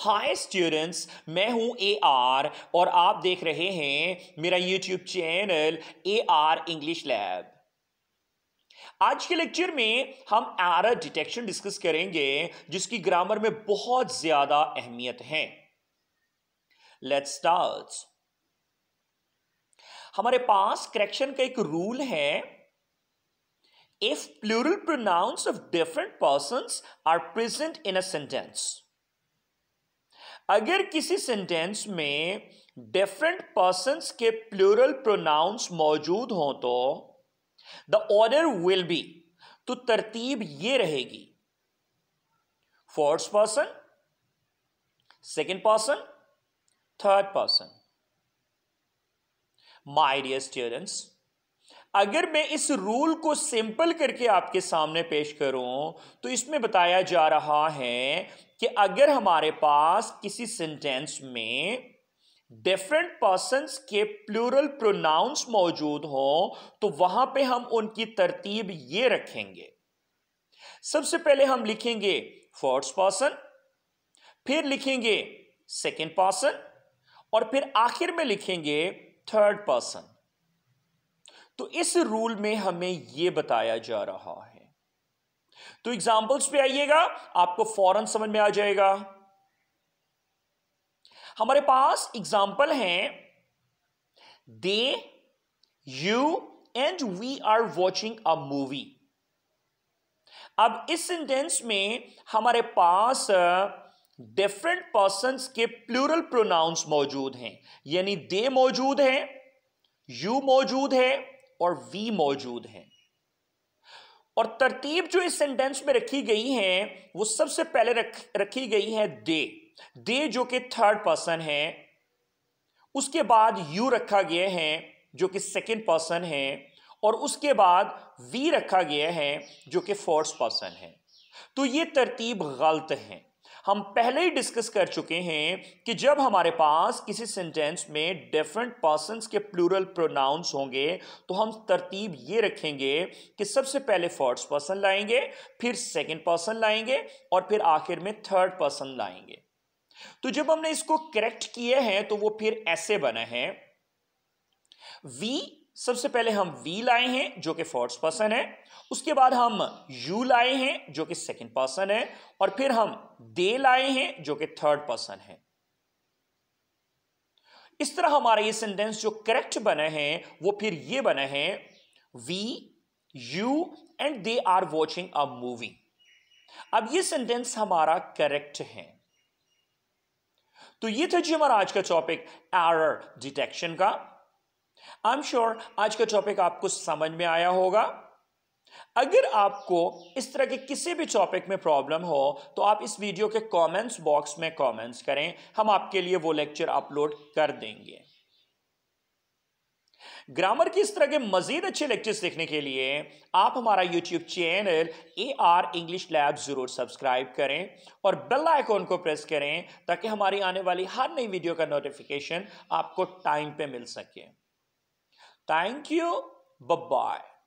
Hi students मैं हूं A R और आप देख रहे हैं मेरा YouTube channel A R English lab आज के लेक्चर में हम एरर डिटेक्शन डिस्कस करेंगे जिसकी ग्रामर में बहुत ज्यादा अहमियत है लेट्स स्टार्ट हमारे पास करेक्शन का एक रूल है if plural pronouns of different person are present in a sentence अगर किसी सेंटेंस में डिफरेंट पर्सनस के प्लूरल प्रोनाउंस मौजूद हों तो द ऑर्डर विल बी तो तरतीब ये रहेगी fourth person second person third person my dear students अगर मैं इस रूल को सिंपल करके आपके सामने पेश करूं तो इसमें बताया जा रहा है कि अगर हमारे पास किसी सेंटेंस में डिफरेंट पर्सनस के प्लूरल प्रोनाउंस मौजूद हों तो वहां पे हम उनकी तरतीब ये रखेंगे सबसे पहले हम लिखेंगे फर्स्ट पर्सन फिर लिखेंगे सेकेंड पर्सन और फिर आखिर में लिखेंगे थर्ड पर्सन तो इस रूल में हमें यह बताया जा रहा है तो एग्जाम्पल्स पे आइएगा आपको फौरन समझ में आ जाएगा हमारे पास एग्जाम्पल हैं they you and we are watching a movie अब इस सेंटेंस में हमारे पास डिफरेंट पर्सन के प्लूरल प्रोनाउंस मौजूद हैं यानी दे मौजूद है यू मौजूद है और वी मौजूद हैं और तरतीब जो इस सेंटेंस में रखी गई है वो सबसे पहले रख रखी गई है दे दे जो कि थर्ड पर्सन है उसके बाद यू रखा गया है जो कि सेकंड पर्सन है और उसके बाद वी रखा गया है जो कि फोर्थ पर्सन है तो ये तरतीब गलत है हम पहले ही डिस्कस कर चुके हैं कि जब हमारे पास किसी सेंटेंस में डिफरेंट पर्सनस के प्लूरल प्रोनाउंस होंगे तो हम तरतीब ये रखेंगे कि सबसे पहले फर्स्ट पर्सन लाएंगे फिर सेकेंड पर्सन लाएंगे और फिर आखिर में थर्ड पर्सन लाएंगे तो जब हमने इसको करेक्ट किए हैं तो वो फिर ऐसे बना है वी सबसे पहले हम वी लाए हैं जो कि फोर्थ पर्सन है उसके बाद हम यू लाए हैं जो कि सेकंड पर्सन है और फिर हम दे लाए हैं जो कि थर्ड पर्सन है इस तरह हमारा ये सेंटेंस जो करेक्ट बने हैं वो फिर ये बने हैं we you and they are watching a movie अब ये सेंटेंस हमारा करेक्ट है तो ये था जी हमारा आज का टॉपिक एरर डिटेक्शन का आई एम श्योर आज का टॉपिक आपको समझ में आया होगा अगर आपको इस तरह के किसी भी टॉपिक में प्रॉब्लम हो तो आप इस वीडियो के कमेंट्स बॉक्स में कमेंट्स करें हम आपके लिए वो लेक्चर अपलोड कर देंगे ग्रामर की इस तरह के मजीद अच्छे लेक्चर्स देखने के लिए आप हमारा YouTube channel A R English lab ज़रूर सब्सक्राइब करें और बेल आइकॉन को प्रेस करें ताकि हमारी आने वाली हर नई वीडियो का नोटिफिकेशन आपको टाइम पे मिल सके Thank you. Bye bye.